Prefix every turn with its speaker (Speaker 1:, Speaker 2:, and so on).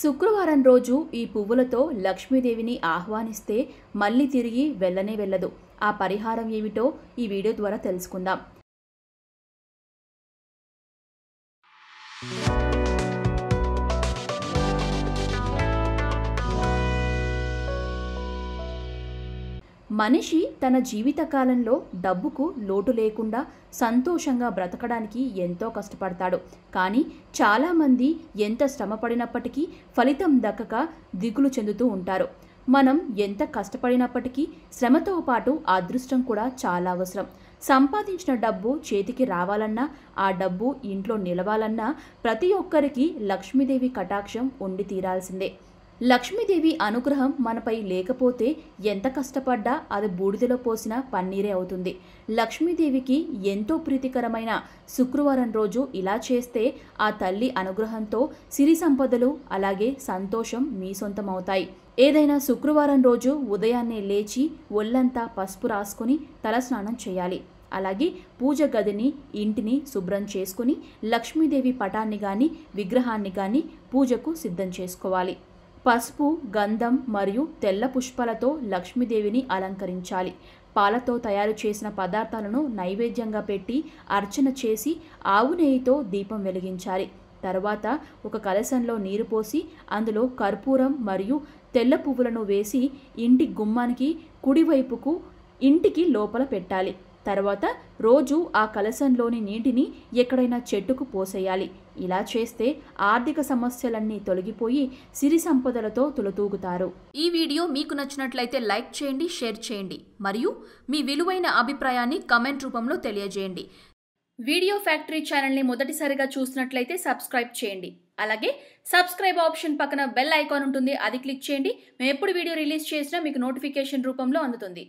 Speaker 1: శుక్రవారం రోజు ఈ పువ్వులతో లక్ష్మీదేవిని ఆహ్వానిస్తే మళ్ళీ తిరిగి వెళ్ళనే వెళ్ళదు ఆ పరిహారం ఏమిటో ఈ వీడియో ద్వారా తెలుసుకుందాం మనిషి తన జీవితకాలంలో డబ్బుకు లోటు లేకుండా సంతోషంగా బ్రతకడానికి ఎంతో కష్టపడతాడు కానీ చాలామంది ఎంత శ్రమ పడినప్పటికీ ఫలితం దక్కక దిగులు చెందుతూ ఉంటారు మనం ఎంత కష్టపడినప్పటికీ శ్రమతో పాటు అదృష్టం కూడా చాలా అవసరం సంపాదించిన డబ్బు చేతికి రావాలన్నా ఆ డబ్బు ఇంట్లో నిలవాలన్నా ప్రతి ఒక్కరికి లక్ష్మీదేవి కటాక్షం ఉండి తీరాల్సిందే లక్ష్మీదేవి అనుగ్రహం మనపై లేకపోతే ఎంత కష్టపడ్డా అది బూడిదలో పోసిన పన్నీరే అవుతుంది లక్ష్మీదేవికి ఎంతో ప్రీతికరమైన శుక్రవారం రోజు ఇలా చేస్తే ఆ తల్లి అనుగ్రహంతో సిరి సంపదలు అలాగే సంతోషం మీ సొంతమవుతాయి ఏదైనా శుక్రవారం రోజు ఉదయాన్నే లేచి ఒళ్ళంతా పసుపు రాసుకుని తలస్నానం చేయాలి అలాగే పూజ గదిని ఇంటిని శుభ్రం చేసుకుని లక్ష్మీదేవి పటాన్ని కానీ విగ్రహాన్ని కానీ పూజకు సిద్ధం చేసుకోవాలి పసుపు గంధం మరియు తెల్ల పుష్పాలతో లక్ష్మీదేవిని అలంకరించాలి పాలతో తయారు చేసిన పదార్థాలను నైవేద్యంగా పెట్టి అర్చన చేసి ఆవు నెయ్యితో దీపం వెలిగించాలి తర్వాత ఒక కలశంలో నీరు పోసి అందులో కర్పూరం మరియు తెల్ల పువ్వులను వేసి ఇంటి గుమ్మానికి కుడివైపుకు ఇంటికి లోపల పెట్టాలి తర్వాత రోజు ఆ కలశంలోని నీటిని ఎక్కడైనా చెట్టుకు పోసేయాలి ఇలా చేస్తే ఆర్థిక సమస్యలన్నీ తొలగిపోయి సిరి సంపదలతో తులతూగుతారు ఈ వీడియో మీకు నచ్చినట్లయితే లైక్ చేయండి షేర్ చేయండి మరియు మీ విలువైన అభిప్రాయాన్ని కమెంట్ రూపంలో తెలియజేయండి వీడియో ఫ్యాక్టరీ ఛానల్ని మొదటిసారిగా చూసినట్లయితే సబ్స్క్రైబ్ చేయండి అలాగే సబ్స్క్రైబ్ ఆప్షన్ పక్కన బెల్ ఐకాన్ ఉంటుంది అది క్లిక్ చేయండి మేము ఎప్పుడు వీడియో రిలీజ్ చేసినా మీకు నోటిఫికేషన్ రూపంలో అందుతుంది